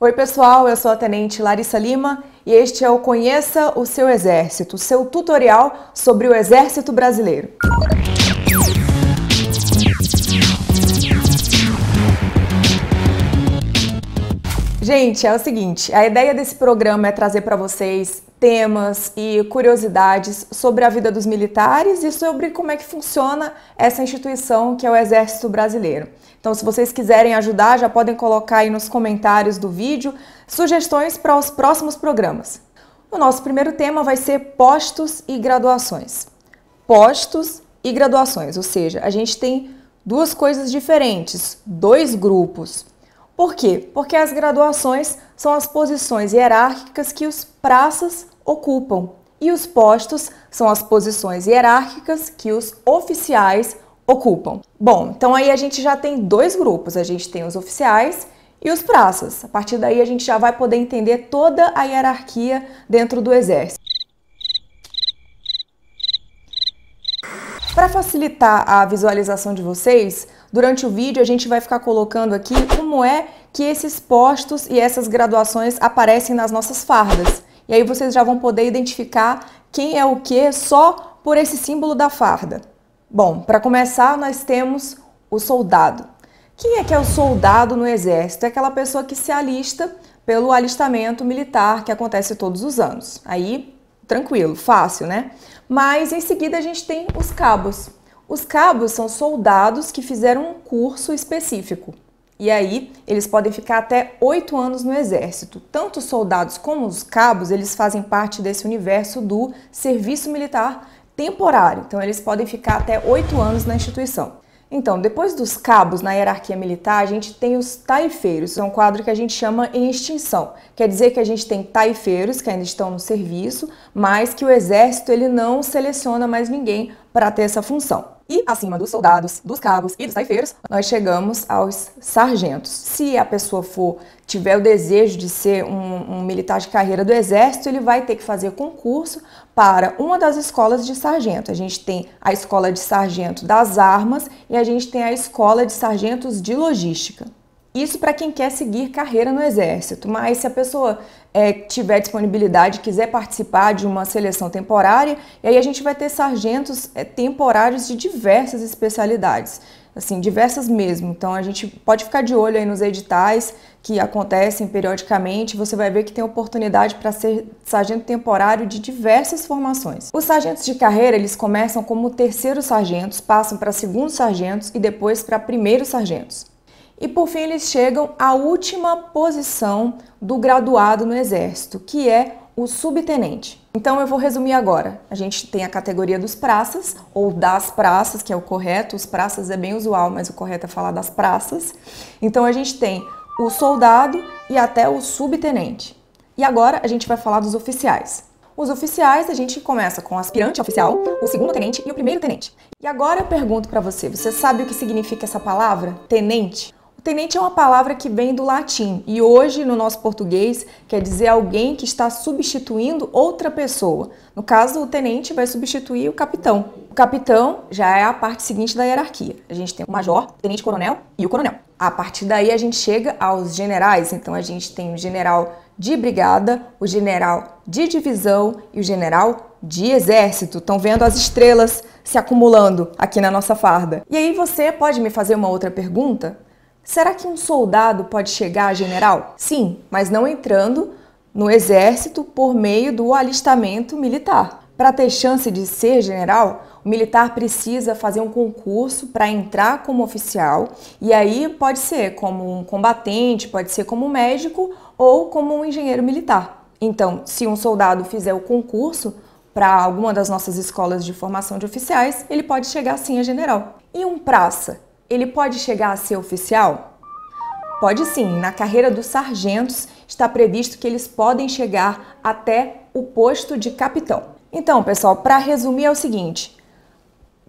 Oi, pessoal, eu sou a Tenente Larissa Lima e este é o Conheça o Seu Exército, seu tutorial sobre o Exército Brasileiro. Gente, é o seguinte, a ideia desse programa é trazer para vocês temas e curiosidades sobre a vida dos militares e sobre como é que funciona essa instituição que é o Exército Brasileiro. Então, se vocês quiserem ajudar, já podem colocar aí nos comentários do vídeo sugestões para os próximos programas. O nosso primeiro tema vai ser postos e graduações. Postos e graduações, ou seja, a gente tem duas coisas diferentes, dois grupos por quê? Porque as graduações são as posições hierárquicas que os praças ocupam e os postos são as posições hierárquicas que os oficiais ocupam. Bom, então aí a gente já tem dois grupos, a gente tem os oficiais e os praças. A partir daí a gente já vai poder entender toda a hierarquia dentro do exército. Para facilitar a visualização de vocês, durante o vídeo a gente vai ficar colocando aqui como é que esses postos e essas graduações aparecem nas nossas fardas. E aí vocês já vão poder identificar quem é o que só por esse símbolo da farda. Bom, para começar nós temos o soldado. Quem é que é o soldado no exército? É aquela pessoa que se alista pelo alistamento militar que acontece todos os anos. Aí tranquilo, fácil, né? Mas em seguida a gente tem os cabos. Os cabos são soldados que fizeram um curso específico. E aí, eles podem ficar até oito anos no exército. Tanto os soldados como os cabos, eles fazem parte desse universo do serviço militar temporário. Então, eles podem ficar até oito anos na instituição. Então, depois dos cabos na hierarquia militar, a gente tem os taifeiros, é um quadro que a gente chama em extinção. Quer dizer que a gente tem taifeiros que ainda estão no serviço, mas que o exército ele não seleciona mais ninguém para ter essa função. E acima dos soldados, dos cabos e dos taifeiros, nós chegamos aos sargentos. Se a pessoa for tiver o desejo de ser um, um, militar de carreira do Exército, ele vai ter que fazer concurso para uma das escolas de sargento. A gente tem a escola de sargento das armas e a gente tem a escola de sargentos de logística. Isso para quem quer seguir carreira no Exército, mas se a pessoa é, tiver disponibilidade, quiser participar de uma seleção temporária, e aí a gente vai ter sargentos é, temporários de diversas especialidades, assim, diversas mesmo. Então a gente pode ficar de olho aí nos editais que acontecem periodicamente, você vai ver que tem oportunidade para ser sargento temporário de diversas formações. Os sargentos de carreira, eles começam como terceiros sargentos, passam para segundos sargentos e depois para primeiros sargentos. E por fim, eles chegam à última posição do graduado no Exército, que é o subtenente. Então eu vou resumir agora. A gente tem a categoria dos praças, ou das praças, que é o correto. Os praças é bem usual, mas o correto é falar das praças. Então a gente tem o soldado e até o subtenente. E agora a gente vai falar dos oficiais. Os oficiais, a gente começa com o aspirante oficial, o segundo tenente e o primeiro tenente. E agora eu pergunto para você, você sabe o que significa essa palavra, tenente? Tenente é uma palavra que vem do latim e hoje no nosso português quer dizer alguém que está substituindo outra pessoa. No caso, o tenente vai substituir o capitão. O capitão já é a parte seguinte da hierarquia. A gente tem o major, o tenente-coronel e o coronel. A partir daí a gente chega aos generais, então a gente tem o general de brigada, o general de divisão e o general de exército. Estão vendo as estrelas se acumulando aqui na nossa farda. E aí você pode me fazer uma outra pergunta? Será que um soldado pode chegar a general? Sim, mas não entrando no exército por meio do alistamento militar. Para ter chance de ser general, o militar precisa fazer um concurso para entrar como oficial, e aí pode ser como um combatente, pode ser como um médico ou como um engenheiro militar. Então, se um soldado fizer o concurso para alguma das nossas escolas de formação de oficiais, ele pode chegar sim a general. E um praça, ele pode chegar a ser oficial? Pode sim, na carreira dos sargentos está previsto que eles podem chegar até o posto de capitão. Então, pessoal, para resumir é o seguinte: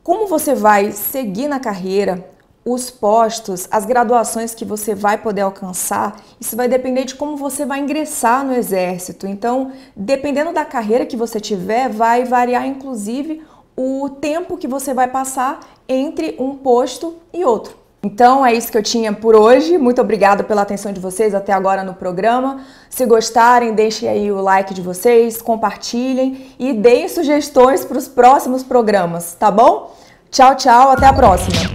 como você vai seguir na carreira, os postos, as graduações que você vai poder alcançar, isso vai depender de como você vai ingressar no exército. Então, dependendo da carreira que você tiver, vai variar inclusive o tempo que você vai passar entre um posto e outro. Então é isso que eu tinha por hoje. Muito obrigada pela atenção de vocês até agora no programa. Se gostarem, deixem aí o like de vocês, compartilhem e deem sugestões para os próximos programas, tá bom? Tchau, tchau, até a próxima!